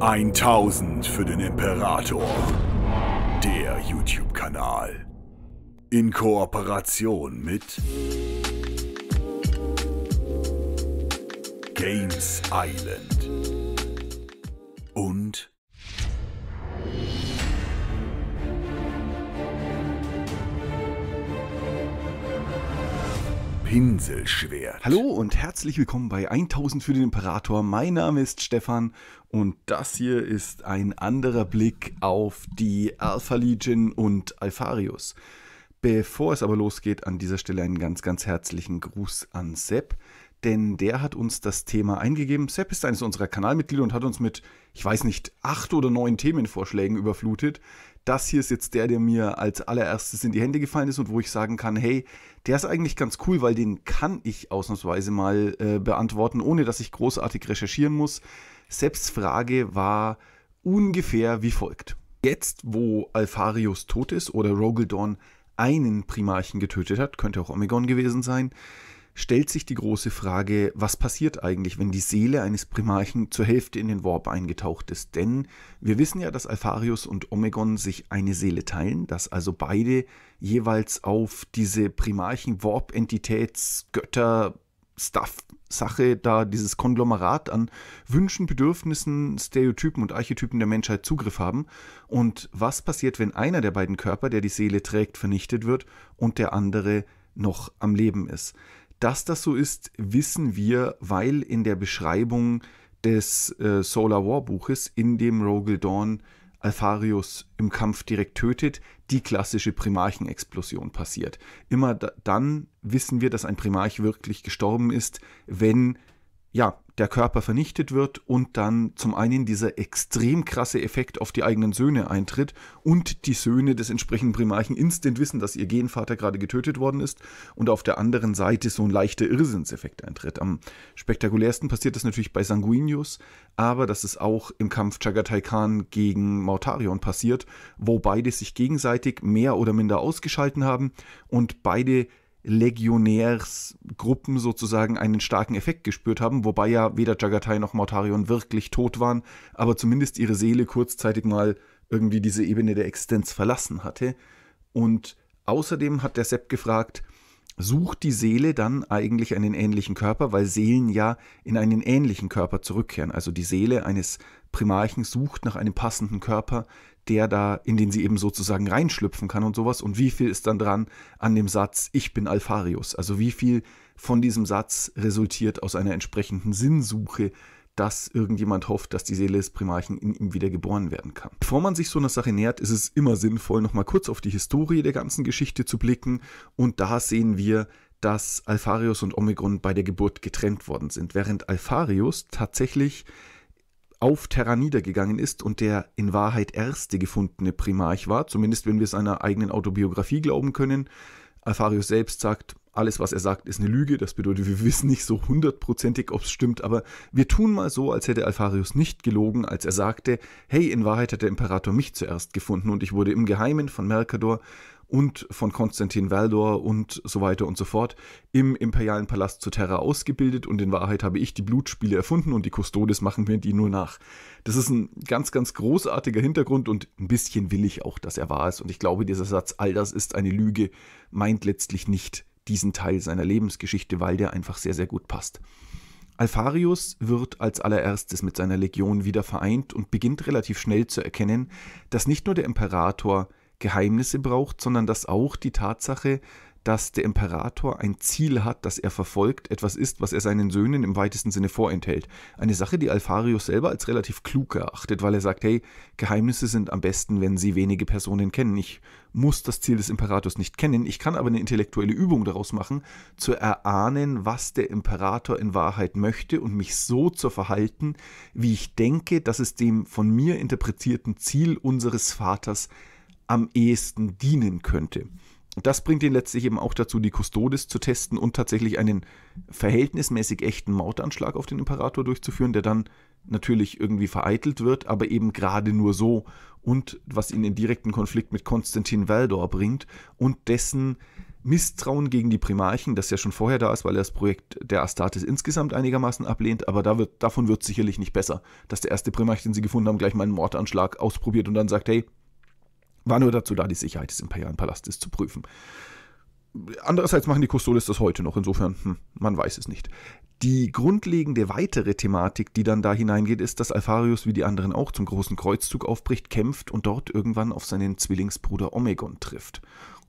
1000 für den Imperator. Der YouTube-Kanal. In Kooperation mit Games Island. Pinselschwert. Hallo und herzlich willkommen bei 1000 für den Imperator. Mein Name ist Stefan und das hier ist ein anderer Blick auf die Alpha Legion und Alpharius. Bevor es aber losgeht, an dieser Stelle einen ganz, ganz herzlichen Gruß an Sepp, denn der hat uns das Thema eingegeben. Sepp ist eines unserer Kanalmitglieder und hat uns mit, ich weiß nicht, acht oder neun Themenvorschlägen überflutet das hier ist jetzt der, der mir als allererstes in die Hände gefallen ist und wo ich sagen kann, hey, der ist eigentlich ganz cool, weil den kann ich ausnahmsweise mal äh, beantworten, ohne dass ich großartig recherchieren muss. Selbstfrage war ungefähr wie folgt. Jetzt, wo Alpharius tot ist oder Rogaldorn einen Primarchen getötet hat, könnte auch Omegon gewesen sein, stellt sich die große Frage, was passiert eigentlich, wenn die Seele eines Primarchen zur Hälfte in den Warp eingetaucht ist? Denn wir wissen ja, dass Alpharius und Omegon sich eine Seele teilen, dass also beide jeweils auf diese Primarchen-Warp-Entitäts-Götter Stuff-Sache da, dieses Konglomerat an Wünschen, Bedürfnissen, Stereotypen und Archetypen der Menschheit Zugriff haben. Und was passiert, wenn einer der beiden Körper, der die Seele trägt, vernichtet wird und der andere noch am Leben ist? Dass das so ist, wissen wir, weil in der Beschreibung des äh, Solar War Buches, in dem Rogel Dawn Alpharius im Kampf direkt tötet, die klassische Primarchenexplosion passiert. Immer da, dann wissen wir, dass ein Primarch wirklich gestorben ist, wenn ja, der Körper vernichtet wird und dann zum einen dieser extrem krasse Effekt auf die eigenen Söhne eintritt und die Söhne des entsprechenden Primarchen instant wissen, dass ihr Genvater gerade getötet worden ist und auf der anderen Seite so ein leichter Irrsinnseffekt eintritt. Am spektakulärsten passiert das natürlich bei Sanguinius, aber das ist auch im Kampf Chagatai Khan gegen Mautarion passiert, wo beide sich gegenseitig mehr oder minder ausgeschalten haben und beide Legionärsgruppen sozusagen einen starken Effekt gespürt haben, wobei ja weder Jagatai noch Mortarion wirklich tot waren, aber zumindest ihre Seele kurzzeitig mal irgendwie diese Ebene der Existenz verlassen hatte. Und außerdem hat der Sepp gefragt, sucht die Seele dann eigentlich einen ähnlichen Körper, weil Seelen ja in einen ähnlichen Körper zurückkehren. Also die Seele eines Primarchen sucht nach einem passenden Körper, der da, in den sie eben sozusagen reinschlüpfen kann und sowas. Und wie viel ist dann dran an dem Satz, ich bin Alfarius? Also wie viel von diesem Satz resultiert aus einer entsprechenden Sinnsuche, dass irgendjemand hofft, dass die Seele des Primarchen in ihm wieder geboren werden kann. Bevor man sich so einer Sache nähert, ist es immer sinnvoll, nochmal kurz auf die Historie der ganzen Geschichte zu blicken. Und da sehen wir, dass Alpharius und Omegron bei der Geburt getrennt worden sind, während Alpharius tatsächlich auf Terra niedergegangen ist und der in Wahrheit erste gefundene Primarch war, zumindest wenn wir seiner eigenen Autobiografie glauben können. Alfarius selbst sagt, alles, was er sagt, ist eine Lüge. Das bedeutet, wir wissen nicht so hundertprozentig, ob es stimmt, aber wir tun mal so, als hätte Alfarius nicht gelogen, als er sagte, hey, in Wahrheit hat der Imperator mich zuerst gefunden und ich wurde im Geheimen von Mercador und von Konstantin Valdor und so weiter und so fort im imperialen Palast zu Terra ausgebildet und in Wahrheit habe ich die Blutspiele erfunden und die Custodes machen mir die nur nach. Das ist ein ganz, ganz großartiger Hintergrund und ein bisschen will ich auch, dass er wahr ist und ich glaube, dieser Satz, all das ist eine Lüge, meint letztlich nicht diesen Teil seiner Lebensgeschichte, weil der einfach sehr, sehr gut passt. Alfarius wird als allererstes mit seiner Legion wieder vereint und beginnt relativ schnell zu erkennen, dass nicht nur der Imperator Geheimnisse braucht, sondern dass auch die Tatsache, dass der Imperator ein Ziel hat, das er verfolgt, etwas ist, was er seinen Söhnen im weitesten Sinne vorenthält. Eine Sache, die Alfarius selber als relativ klug erachtet, weil er sagt, hey, Geheimnisse sind am besten, wenn sie wenige Personen kennen. Ich muss das Ziel des Imperators nicht kennen, ich kann aber eine intellektuelle Übung daraus machen, zu erahnen, was der Imperator in Wahrheit möchte und mich so zu verhalten, wie ich denke, dass es dem von mir interpretierten Ziel unseres Vaters am ehesten dienen könnte. das bringt ihn letztlich eben auch dazu, die Custodes zu testen und tatsächlich einen verhältnismäßig echten Mautanschlag auf den Imperator durchzuführen, der dann natürlich irgendwie vereitelt wird, aber eben gerade nur so und was ihn in direkten Konflikt mit Konstantin Valdor bringt und dessen Misstrauen gegen die Primarchen, das ja schon vorher da ist, weil er das Projekt der Astartes insgesamt einigermaßen ablehnt, aber da wird, davon wird sicherlich nicht besser, dass der erste Primarch, den sie gefunden haben, gleich mal einen Mordanschlag ausprobiert und dann sagt, hey, war nur dazu da, die Sicherheit des imperialen Palastes zu prüfen. Andererseits machen die Custodes das heute noch, insofern, hm, man weiß es nicht. Die grundlegende weitere Thematik, die dann da hineingeht, ist, dass Alpharius wie die anderen auch zum großen Kreuzzug aufbricht, kämpft und dort irgendwann auf seinen Zwillingsbruder Omegon trifft.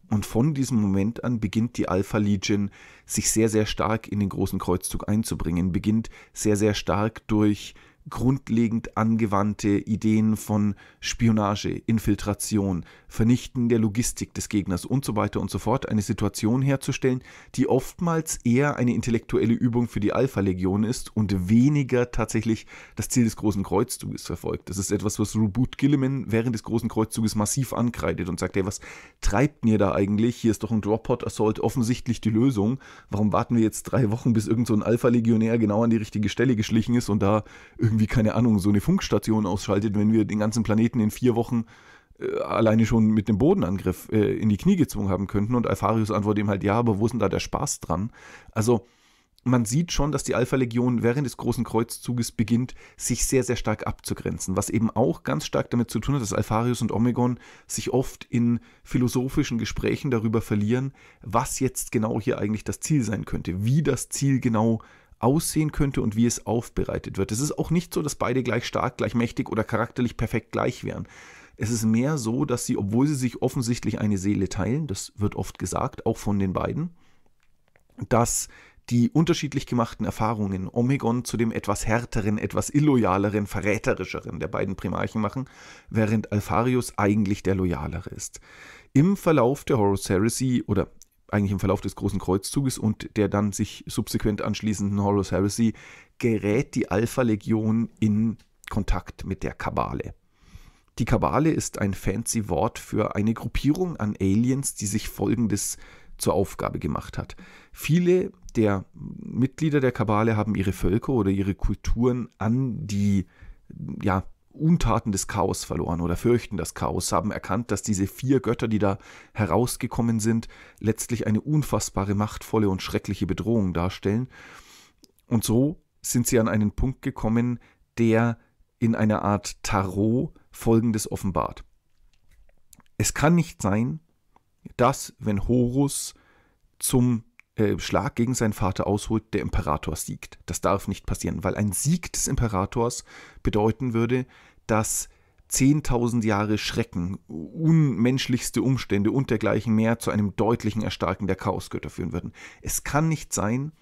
Und von diesem Moment an beginnt die Alpha Legion sich sehr, sehr stark in den großen Kreuzzug einzubringen, beginnt sehr, sehr stark durch grundlegend angewandte Ideen von Spionage, Infiltration, Vernichten der Logistik des Gegners und so weiter und so fort eine Situation herzustellen, die oftmals eher eine intellektuelle Übung für die Alpha-Legion ist und weniger tatsächlich das Ziel des Großen Kreuzzuges verfolgt. Das ist etwas, was Reboot Gilliman während des Großen Kreuzzuges massiv ankreidet und sagt, hey, was treibt mir da eigentlich? Hier ist doch ein Drop-Pod-Assault offensichtlich die Lösung. Warum warten wir jetzt drei Wochen, bis irgend so ein Alpha-Legionär genau an die richtige Stelle geschlichen ist und da irgendwie irgendwie, keine Ahnung, so eine Funkstation ausschaltet, wenn wir den ganzen Planeten in vier Wochen äh, alleine schon mit einem Bodenangriff äh, in die Knie gezwungen haben könnten. Und Alpharius antwortet ihm halt, ja, aber wo ist denn da der Spaß dran? Also man sieht schon, dass die Alpha-Legion während des Großen Kreuzzuges beginnt, sich sehr, sehr stark abzugrenzen, was eben auch ganz stark damit zu tun hat, dass Alpharius und Omegon sich oft in philosophischen Gesprächen darüber verlieren, was jetzt genau hier eigentlich das Ziel sein könnte, wie das Ziel genau ist aussehen könnte und wie es aufbereitet wird. Es ist auch nicht so, dass beide gleich stark, gleich mächtig oder charakterlich perfekt gleich wären. Es ist mehr so, dass sie, obwohl sie sich offensichtlich eine Seele teilen, das wird oft gesagt, auch von den beiden, dass die unterschiedlich gemachten Erfahrungen Omegon zu dem etwas härteren, etwas illoyaleren, verräterischeren der beiden Primarchen machen, während Alpharius eigentlich der loyalere ist. Im Verlauf der Horus Heresy oder eigentlich im Verlauf des Großen Kreuzzuges und der dann sich subsequent anschließenden Horus Heresy, gerät die Alpha-Legion in Kontakt mit der Kabale. Die Kabale ist ein fancy Wort für eine Gruppierung an Aliens, die sich folgendes zur Aufgabe gemacht hat. Viele der Mitglieder der Kabale haben ihre Völker oder ihre Kulturen an die ja, Untaten des Chaos verloren oder fürchten das Chaos, haben erkannt, dass diese vier Götter, die da herausgekommen sind, letztlich eine unfassbare, machtvolle und schreckliche Bedrohung darstellen. Und so sind sie an einen Punkt gekommen, der in einer Art Tarot Folgendes offenbart. Es kann nicht sein, dass wenn Horus zum äh, Schlag gegen seinen Vater ausholt, der Imperator siegt. Das darf nicht passieren, weil ein Sieg des Imperators bedeuten würde, dass 10.000 Jahre Schrecken, unmenschlichste Umstände und dergleichen mehr zu einem deutlichen Erstarken der Chaosgötter führen würden. Es kann nicht sein,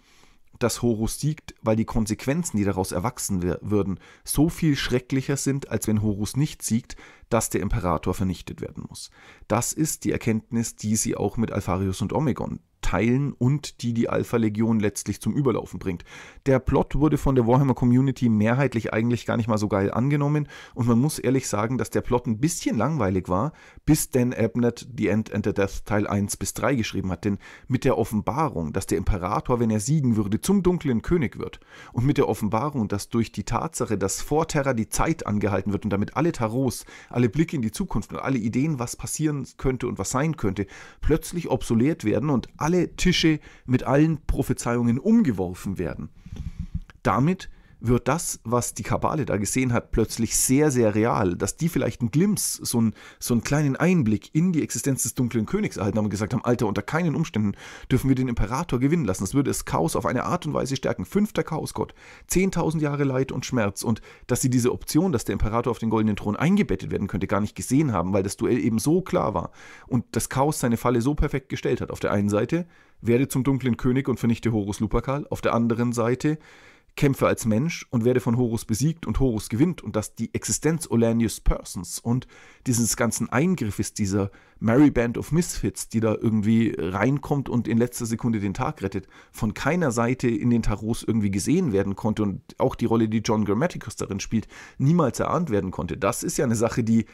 dass Horus siegt, weil die Konsequenzen, die daraus erwachsen würden, so viel schrecklicher sind, als wenn Horus nicht siegt, dass der Imperator vernichtet werden muss. Das ist die Erkenntnis, die sie auch mit Alpharius und Omegon teilen und die die Alpha-Legion letztlich zum Überlaufen bringt. Der Plot wurde von der Warhammer-Community mehrheitlich eigentlich gar nicht mal so geil angenommen und man muss ehrlich sagen, dass der Plot ein bisschen langweilig war, bis Dan Abnett The End and the Death Teil 1 bis 3 geschrieben hat, denn mit der Offenbarung, dass der Imperator, wenn er siegen würde, zum dunklen König wird und mit der Offenbarung, dass durch die Tatsache, dass vor Terra die Zeit angehalten wird und damit alle Tarots, alle Blicke in die Zukunft und alle Ideen, was passieren könnte und was sein könnte, plötzlich obsolet werden und alle alle Tische mit allen Prophezeiungen umgeworfen werden. Damit wird das, was die Kabale da gesehen hat, plötzlich sehr, sehr real, dass die vielleicht einen Glimpse, so einen, so einen kleinen Einblick in die Existenz des dunklen Königs erhalten haben und gesagt haben, Alter, unter keinen Umständen dürfen wir den Imperator gewinnen lassen. Das würde das Chaos auf eine Art und Weise stärken. Fünfter Chaosgott, 10.000 Jahre Leid und Schmerz und dass sie diese Option, dass der Imperator auf den goldenen Thron eingebettet werden könnte, gar nicht gesehen haben, weil das Duell eben so klar war und das Chaos seine Falle so perfekt gestellt hat. Auf der einen Seite, werde zum dunklen König und vernichte Horus Lupercal, auf der anderen Seite, kämpfe als Mensch und werde von Horus besiegt und Horus gewinnt und dass die Existenz Olanius Persons und dieses ganzen Eingriffes dieser Merry Band of Misfits, die da irgendwie reinkommt und in letzter Sekunde den Tag rettet, von keiner Seite in den Tarots irgendwie gesehen werden konnte und auch die Rolle, die John Grammaticus darin spielt, niemals erahnt werden konnte. Das ist ja eine Sache, die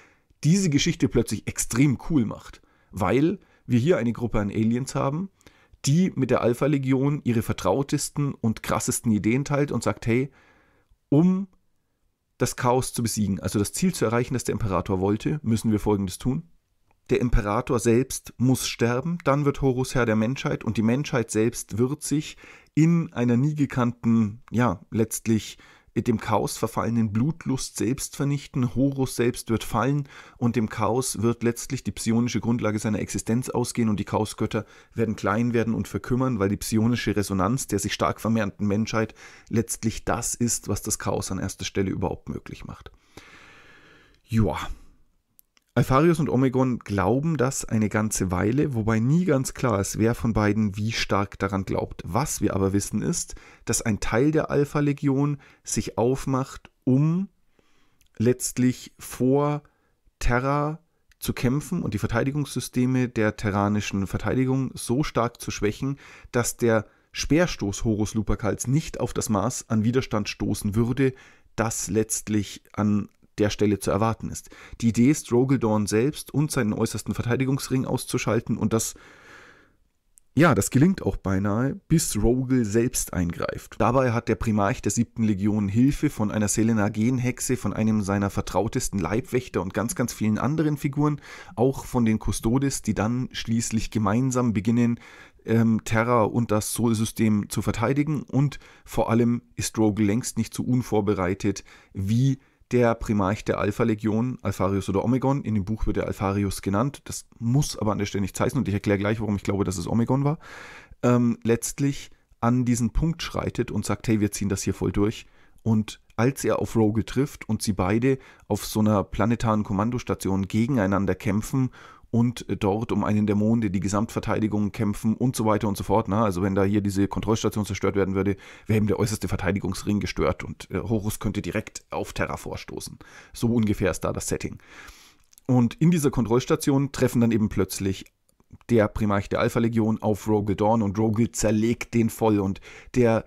diese Geschichte plötzlich extrem cool macht, weil wir hier eine Gruppe an Aliens haben, die mit der Alpha-Legion ihre vertrautesten und krassesten Ideen teilt und sagt, hey, um das Chaos zu besiegen, also das Ziel zu erreichen, das der Imperator wollte, müssen wir Folgendes tun. Der Imperator selbst muss sterben, dann wird Horus Herr der Menschheit und die Menschheit selbst wird sich in einer nie gekannten, ja, letztlich dem Chaos verfallenen Blutlust selbst vernichten, Horus selbst wird fallen und dem Chaos wird letztlich die psionische Grundlage seiner Existenz ausgehen und die Chaosgötter werden klein werden und verkümmern, weil die psionische Resonanz der sich stark vermehrenden Menschheit letztlich das ist, was das Chaos an erster Stelle überhaupt möglich macht. Joa, Alpharius und Omegon glauben das eine ganze Weile, wobei nie ganz klar ist, wer von beiden wie stark daran glaubt. Was wir aber wissen ist, dass ein Teil der Alpha-Legion sich aufmacht, um letztlich vor Terra zu kämpfen und die Verteidigungssysteme der terranischen Verteidigung so stark zu schwächen, dass der Speerstoß Horus Lupercals nicht auf das Maß an Widerstand stoßen würde, das letztlich an der Stelle zu erwarten ist. Die Idee, ist, Rogeldorn selbst und seinen äußersten Verteidigungsring auszuschalten und das ja, das gelingt auch beinahe, bis Rogel selbst eingreift. Dabei hat der Primarch der siebten Legion Hilfe von einer Selenagen-Hexe, von einem seiner vertrautesten Leibwächter und ganz, ganz vielen anderen Figuren, auch von den Custodes, die dann schließlich gemeinsam beginnen, ähm, Terra und das Sol-System zu verteidigen. Und vor allem ist Rogel längst nicht so unvorbereitet, wie der Primarch der Alpha-Legion, Alpharius oder Omegon. In dem Buch wird er Alpharius genannt. Das muss aber an der Stelle nichts heißen und ich erkläre gleich, warum ich glaube, dass es Omegon war. Ähm, letztlich an diesen Punkt schreitet und sagt: Hey, wir ziehen das hier voll durch. Und als er auf Rogue trifft und sie beide auf so einer planetaren Kommandostation gegeneinander kämpfen und dort um einen der Monde die Gesamtverteidigung kämpfen und so weiter und so fort. Ne? Also wenn da hier diese Kontrollstation zerstört werden würde, wäre eben der äußerste Verteidigungsring gestört und äh, Horus könnte direkt auf Terra vorstoßen. So ungefähr ist da das Setting. Und in dieser Kontrollstation treffen dann eben plötzlich der Primarch der Alpha-Legion auf Rogel Dawn und Rogel zerlegt den voll und der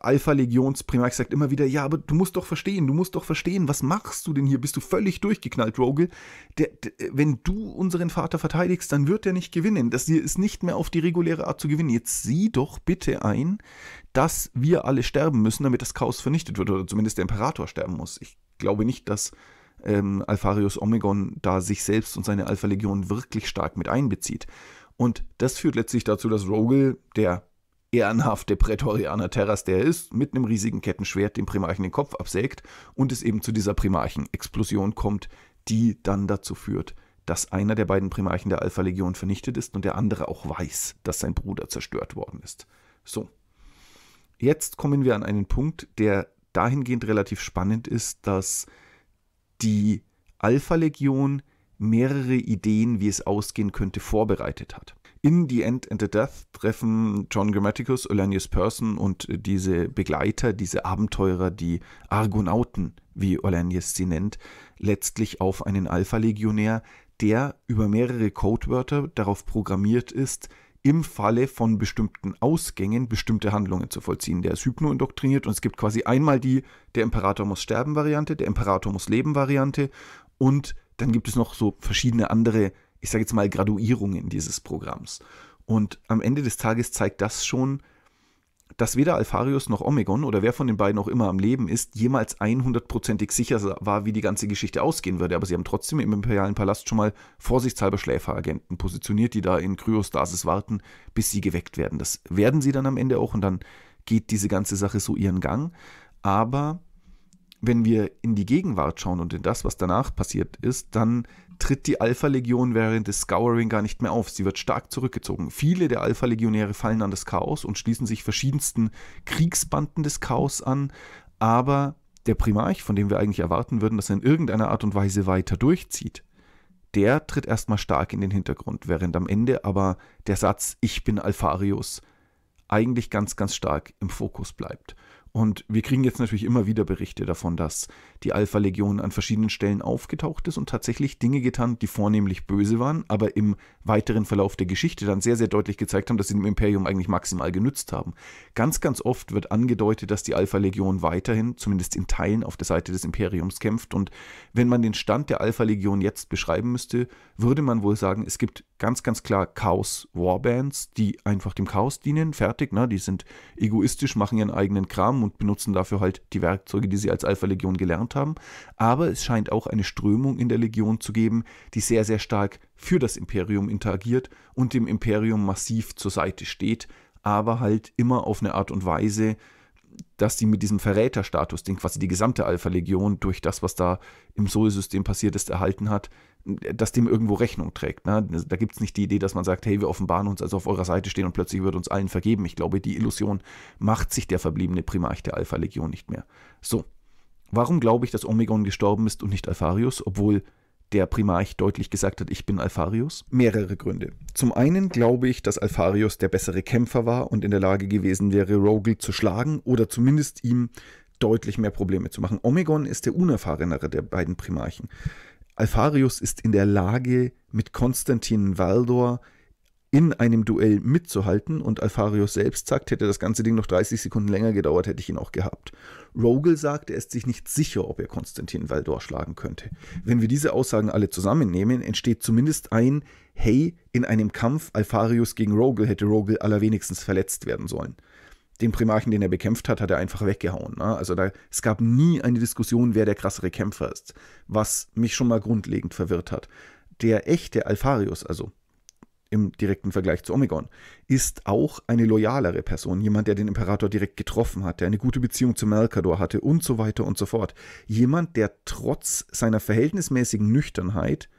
Alpha-Legions-Primarch sagt immer wieder, ja, aber du musst doch verstehen, du musst doch verstehen, was machst du denn hier? Bist du völlig durchgeknallt, Rogel? Der, der, wenn du unseren Vater verteidigst, dann wird er nicht gewinnen. Das hier ist nicht mehr auf die reguläre Art zu gewinnen. Jetzt sieh doch bitte ein, dass wir alle sterben müssen, damit das Chaos vernichtet wird oder zumindest der Imperator sterben muss. Ich glaube nicht, dass ähm, Alpharius Omegon da sich selbst und seine Alpha-Legion wirklich stark mit einbezieht. Und das führt letztlich dazu, dass Rogel, der ehrenhafte Prätorianer Terras, der ist, mit einem riesigen Kettenschwert dem Primarchen den Kopf absägt und es eben zu dieser Primarchen-Explosion kommt, die dann dazu führt, dass einer der beiden Primarchen der Alpha-Legion vernichtet ist und der andere auch weiß, dass sein Bruder zerstört worden ist. So. Jetzt kommen wir an einen Punkt, der dahingehend relativ spannend ist, dass die Alpha-Legion mehrere Ideen, wie es ausgehen könnte, vorbereitet hat. In The End and the Death treffen John Grammaticus, Olanius Person und diese Begleiter, diese Abenteurer, die Argonauten, wie Olanius sie nennt, letztlich auf einen Alpha-Legionär, der über mehrere Codewörter darauf programmiert ist, im Falle von bestimmten Ausgängen bestimmte Handlungen zu vollziehen. Der ist hypnoindoktriniert und es gibt quasi einmal die der Imperator muss sterben Variante, der Imperator muss leben Variante und dann gibt es noch so verschiedene andere ich sage jetzt mal, Graduierungen dieses Programms. Und am Ende des Tages zeigt das schon, dass weder Alpharius noch Omegon oder wer von den beiden auch immer am Leben ist, jemals 100%ig sicher war, wie die ganze Geschichte ausgehen würde. Aber sie haben trotzdem im imperialen Palast schon mal vorsichtshalber Schläferagenten positioniert, die da in Kryostasis warten, bis sie geweckt werden. Das werden sie dann am Ende auch und dann geht diese ganze Sache so ihren Gang. Aber wenn wir in die Gegenwart schauen und in das, was danach passiert ist, dann tritt die Alpha-Legion während des Scouring gar nicht mehr auf. Sie wird stark zurückgezogen. Viele der Alpha-Legionäre fallen an das Chaos und schließen sich verschiedensten Kriegsbanden des Chaos an, aber der Primarch, von dem wir eigentlich erwarten würden, dass er in irgendeiner Art und Weise weiter durchzieht, der tritt erstmal stark in den Hintergrund, während am Ende aber der Satz Ich bin Alpharius eigentlich ganz, ganz stark im Fokus bleibt. Und wir kriegen jetzt natürlich immer wieder Berichte davon, dass die Alpha-Legion an verschiedenen Stellen aufgetaucht ist und tatsächlich Dinge getan, die vornehmlich böse waren, aber im weiteren Verlauf der Geschichte dann sehr, sehr deutlich gezeigt haben, dass sie dem Imperium eigentlich maximal genützt haben. Ganz, ganz oft wird angedeutet, dass die Alpha-Legion weiterhin, zumindest in Teilen, auf der Seite des Imperiums kämpft und wenn man den Stand der Alpha-Legion jetzt beschreiben müsste, würde man wohl sagen, es gibt ganz, ganz klar Chaos-Warbands, die einfach dem Chaos dienen, fertig, ne? die sind egoistisch, machen ihren eigenen Kram und benutzen dafür halt die Werkzeuge, die sie als Alpha-Legion gelernt gebaut haben, aber es scheint auch eine Strömung in der Legion zu geben, die sehr, sehr stark für das Imperium interagiert und dem Imperium massiv zur Seite steht, aber halt immer auf eine Art und Weise, dass sie mit diesem Verräterstatus, den quasi die gesamte Alpha-Legion durch das, was da im Sol-System passiert ist, erhalten hat, dass dem irgendwo Rechnung trägt. Ne? Da gibt es nicht die Idee, dass man sagt, hey, wir offenbaren uns, also auf eurer Seite stehen und plötzlich wird uns allen vergeben. Ich glaube, die Illusion macht sich der verbliebene Primarch der Alpha-Legion nicht mehr. So, Warum glaube ich, dass Omegon gestorben ist und nicht Alpharius, obwohl der Primarch deutlich gesagt hat, ich bin Alpharius? Mehrere Gründe. Zum einen glaube ich, dass Alpharius der bessere Kämpfer war und in der Lage gewesen wäre, Rogel zu schlagen oder zumindest ihm deutlich mehr Probleme zu machen. Omegon ist der unerfahrenere der beiden Primarchen. Alpharius ist in der Lage, mit Konstantin Valdor in einem Duell mitzuhalten und Alfarius selbst sagt, hätte das ganze Ding noch 30 Sekunden länger gedauert, hätte ich ihn auch gehabt. Rogel sagt, er ist sich nicht sicher, ob er Konstantin Valdor schlagen könnte. Wenn wir diese Aussagen alle zusammennehmen, entsteht zumindest ein Hey, in einem Kampf Alfarius gegen Rogel hätte Rogel allerwenigstens verletzt werden sollen. Den Primarchen, den er bekämpft hat, hat er einfach weggehauen. Ne? Also da, es gab nie eine Diskussion, wer der krassere Kämpfer ist, was mich schon mal grundlegend verwirrt hat. Der echte Alfarius, also im direkten Vergleich zu Omegon, ist auch eine loyalere Person, jemand, der den Imperator direkt getroffen hat, der eine gute Beziehung zu Malkador hatte und so weiter und so fort. Jemand, der trotz seiner verhältnismäßigen Nüchternheit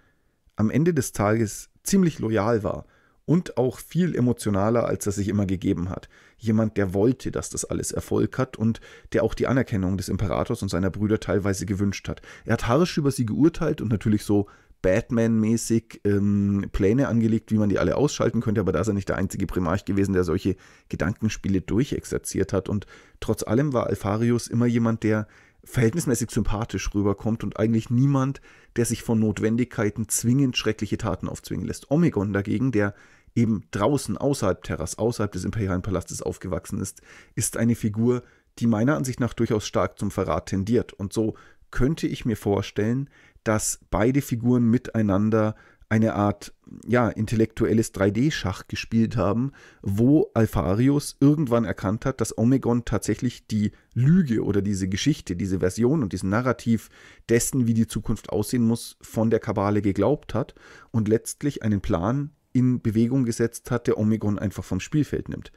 am Ende des Tages ziemlich loyal war und auch viel emotionaler, als er sich immer gegeben hat. Jemand, der wollte, dass das alles Erfolg hat und der auch die Anerkennung des Imperators und seiner Brüder teilweise gewünscht hat. Er hat harsch über sie geurteilt und natürlich so Batman-mäßig ähm, Pläne angelegt, wie man die alle ausschalten könnte, aber da ist er nicht der einzige Primarch gewesen, der solche Gedankenspiele durchexerziert hat. Und trotz allem war Alpharius immer jemand, der verhältnismäßig sympathisch rüberkommt und eigentlich niemand, der sich von Notwendigkeiten zwingend schreckliche Taten aufzwingen lässt. Omegon dagegen, der eben draußen außerhalb Terras, außerhalb des imperialen Palastes aufgewachsen ist, ist eine Figur, die meiner Ansicht nach durchaus stark zum Verrat tendiert. Und so könnte ich mir vorstellen, dass beide Figuren miteinander eine Art ja, intellektuelles 3D-Schach gespielt haben, wo Alpharius irgendwann erkannt hat, dass Omegon tatsächlich die Lüge oder diese Geschichte, diese Version und diesen Narrativ dessen, wie die Zukunft aussehen muss, von der Kabale geglaubt hat und letztlich einen Plan in Bewegung gesetzt hat, der Omegon einfach vom Spielfeld nimmt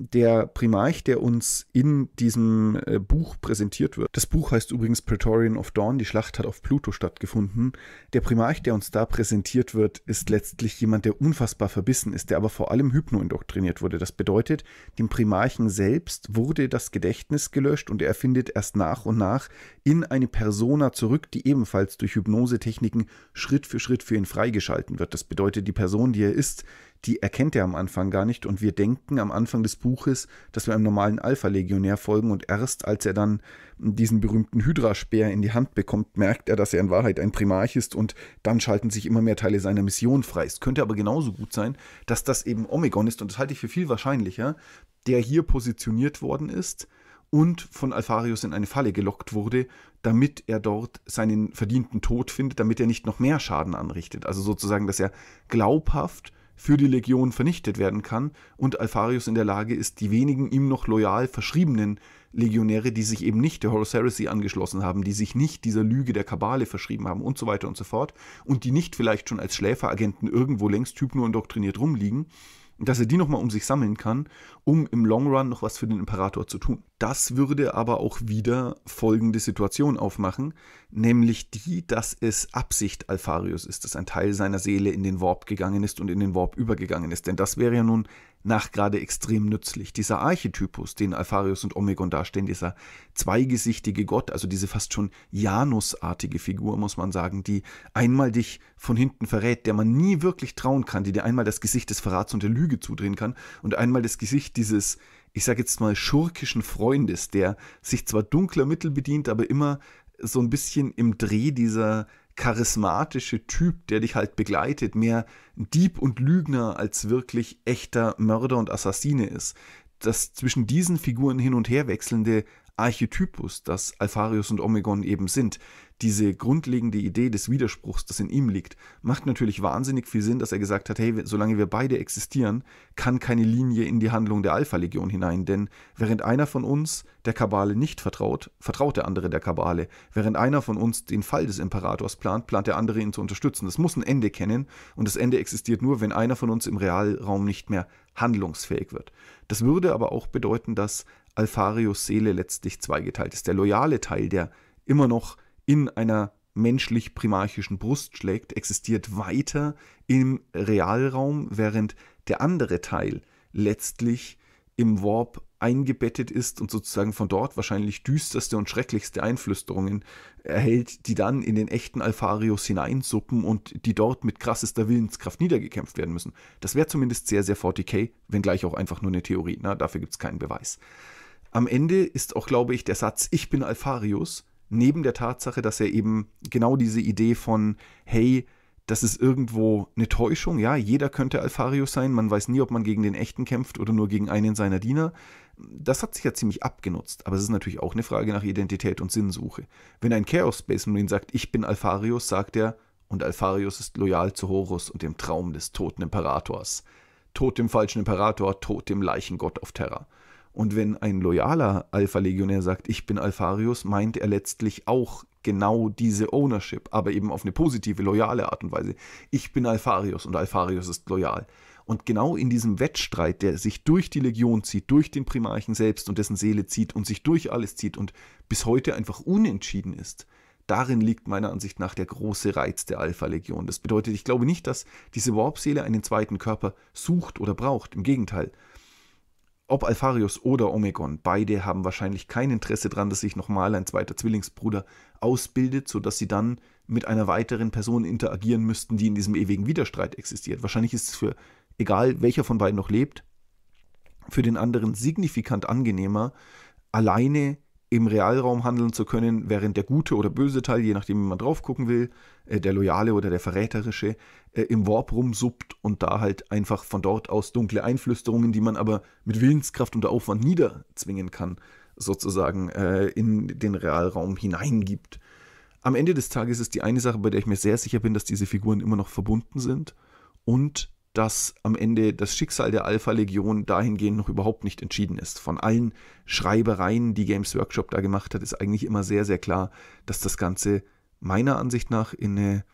der Primarch, der uns in diesem äh, Buch präsentiert wird. Das Buch heißt übrigens Praetorian of Dawn, die Schlacht hat auf Pluto stattgefunden. Der Primarch, der uns da präsentiert wird, ist letztlich jemand, der unfassbar verbissen ist, der aber vor allem hypnoindoktriniert wurde. Das bedeutet, dem Primarchen selbst wurde das Gedächtnis gelöscht und er findet erst nach und nach in eine Persona zurück, die ebenfalls durch Hypnosetechniken Schritt für Schritt für ihn freigeschalten wird. Das bedeutet, die Person, die er ist, die erkennt er am Anfang gar nicht und wir denken am Anfang des Buches, dass wir einem normalen Alpha-Legionär folgen und erst als er dann diesen berühmten Hydra-Speer in die Hand bekommt, merkt er, dass er in Wahrheit ein Primarch ist und dann schalten sich immer mehr Teile seiner Mission frei. Es könnte aber genauso gut sein, dass das eben Omegon ist und das halte ich für viel wahrscheinlicher, der hier positioniert worden ist und von Alpharius in eine Falle gelockt wurde, damit er dort seinen verdienten Tod findet, damit er nicht noch mehr Schaden anrichtet. Also sozusagen, dass er glaubhaft für die Legion vernichtet werden kann und Alpharius in der Lage ist, die wenigen ihm noch loyal verschriebenen Legionäre, die sich eben nicht der Horus Heresy angeschlossen haben, die sich nicht dieser Lüge der Kabale verschrieben haben und so weiter und so fort und die nicht vielleicht schon als Schläferagenten irgendwo längst Typ indoktriniert rumliegen, dass er die nochmal um sich sammeln kann, um im Long Run noch was für den Imperator zu tun. Das würde aber auch wieder folgende Situation aufmachen, nämlich die, dass es Absicht Alpharius ist, dass ein Teil seiner Seele in den Warp gegangen ist und in den Warp übergegangen ist. Denn das wäre ja nun nachgerade extrem nützlich. Dieser Archetypus, den Alpharius und Omegon darstellen, dieser zweigesichtige Gott, also diese fast schon Janusartige Figur, muss man sagen, die einmal dich von hinten verrät, der man nie wirklich trauen kann, die dir einmal das Gesicht des Verrats und der Lüge zudrehen kann und einmal das Gesicht dieses ich sage jetzt mal, schurkischen Freundes, der sich zwar dunkler Mittel bedient, aber immer so ein bisschen im Dreh dieser charismatische Typ, der dich halt begleitet, mehr Dieb und Lügner als wirklich echter Mörder und Assassine ist. Das zwischen diesen Figuren hin und her wechselnde Archetypus, das Alpharius und Omegon eben sind, diese grundlegende Idee des Widerspruchs, das in ihm liegt, macht natürlich wahnsinnig viel Sinn, dass er gesagt hat, hey, solange wir beide existieren, kann keine Linie in die Handlung der Alpha-Legion hinein, denn während einer von uns der Kabale nicht vertraut, vertraut der andere der Kabale. Während einer von uns den Fall des Imperators plant, plant der andere ihn zu unterstützen. Das muss ein Ende kennen und das Ende existiert nur, wenn einer von uns im Realraum nicht mehr handlungsfähig wird. Das würde aber auch bedeuten, dass Alfarios Seele letztlich zweigeteilt ist. Der loyale Teil, der immer noch in einer menschlich-primarchischen Brust schlägt, existiert weiter im Realraum, während der andere Teil letztlich im Warp eingebettet ist und sozusagen von dort wahrscheinlich düsterste und schrecklichste Einflüsterungen erhält, die dann in den echten Alfarius hineinsuppen und die dort mit krassester Willenskraft niedergekämpft werden müssen. Das wäre zumindest sehr, sehr 40k, wenngleich auch einfach nur eine Theorie. Ne? Dafür gibt es keinen Beweis. Am Ende ist auch, glaube ich, der Satz Ich bin Alfarius, neben der Tatsache, dass er eben genau diese Idee von, hey, das ist irgendwo eine Täuschung, ja, jeder könnte Alfarius sein, man weiß nie, ob man gegen den Echten kämpft oder nur gegen einen seiner Diener. Das hat sich ja ziemlich abgenutzt, aber es ist natürlich auch eine Frage nach Identität und Sinnsuche. Wenn ein Chaos Space Marine sagt, ich bin Alfarius, sagt er, und Alfarius ist loyal zu Horus und dem Traum des toten Imperators. Tod dem falschen Imperator, tot dem Leichengott auf Terra. Und wenn ein loyaler Alpha-Legionär sagt, ich bin Alpharius, meint er letztlich auch genau diese Ownership, aber eben auf eine positive, loyale Art und Weise. Ich bin Alpharius und Alpharius ist loyal. Und genau in diesem Wettstreit, der sich durch die Legion zieht, durch den Primarchen selbst und dessen Seele zieht und sich durch alles zieht und bis heute einfach unentschieden ist, darin liegt meiner Ansicht nach der große Reiz der Alpha-Legion. Das bedeutet, ich glaube nicht, dass diese Warp-Seele einen zweiten Körper sucht oder braucht. Im Gegenteil, ob Alpharius oder Omegon, beide haben wahrscheinlich kein Interesse daran, dass sich nochmal ein zweiter Zwillingsbruder ausbildet, sodass sie dann mit einer weiteren Person interagieren müssten, die in diesem ewigen Widerstreit existiert. Wahrscheinlich ist es für, egal welcher von beiden noch lebt, für den anderen signifikant angenehmer, alleine im Realraum handeln zu können, während der gute oder böse Teil, je nachdem, wie man drauf gucken will, äh, der loyale oder der verräterische, äh, im Warp rumsuppt und da halt einfach von dort aus dunkle Einflüsterungen, die man aber mit Willenskraft und Aufwand niederzwingen kann, sozusagen äh, in den Realraum hineingibt. Am Ende des Tages ist die eine Sache, bei der ich mir sehr sicher bin, dass diese Figuren immer noch verbunden sind und dass am Ende das Schicksal der Alpha-Legion dahingehend noch überhaupt nicht entschieden ist. Von allen Schreibereien, die Games Workshop da gemacht hat, ist eigentlich immer sehr, sehr klar, dass das Ganze meiner Ansicht nach in eine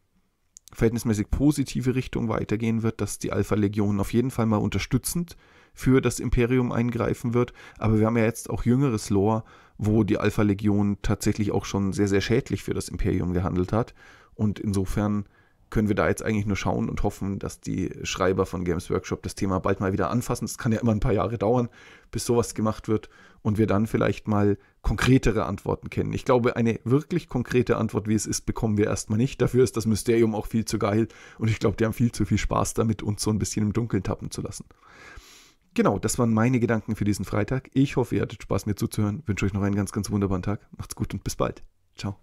verhältnismäßig positive Richtung weitergehen wird, dass die Alpha-Legion auf jeden Fall mal unterstützend für das Imperium eingreifen wird. Aber wir haben ja jetzt auch jüngeres Lore, wo die Alpha-Legion tatsächlich auch schon sehr, sehr schädlich für das Imperium gehandelt hat. Und insofern können wir da jetzt eigentlich nur schauen und hoffen, dass die Schreiber von Games Workshop das Thema bald mal wieder anfassen. Es kann ja immer ein paar Jahre dauern, bis sowas gemacht wird und wir dann vielleicht mal konkretere Antworten kennen. Ich glaube, eine wirklich konkrete Antwort, wie es ist, bekommen wir erstmal nicht. Dafür ist das Mysterium auch viel zu geil und ich glaube, die haben viel zu viel Spaß damit, uns so ein bisschen im Dunkeln tappen zu lassen. Genau, das waren meine Gedanken für diesen Freitag. Ich hoffe, ihr hattet Spaß, mir zuzuhören. Wünsche euch noch einen ganz, ganz wunderbaren Tag. Macht's gut und bis bald. Ciao.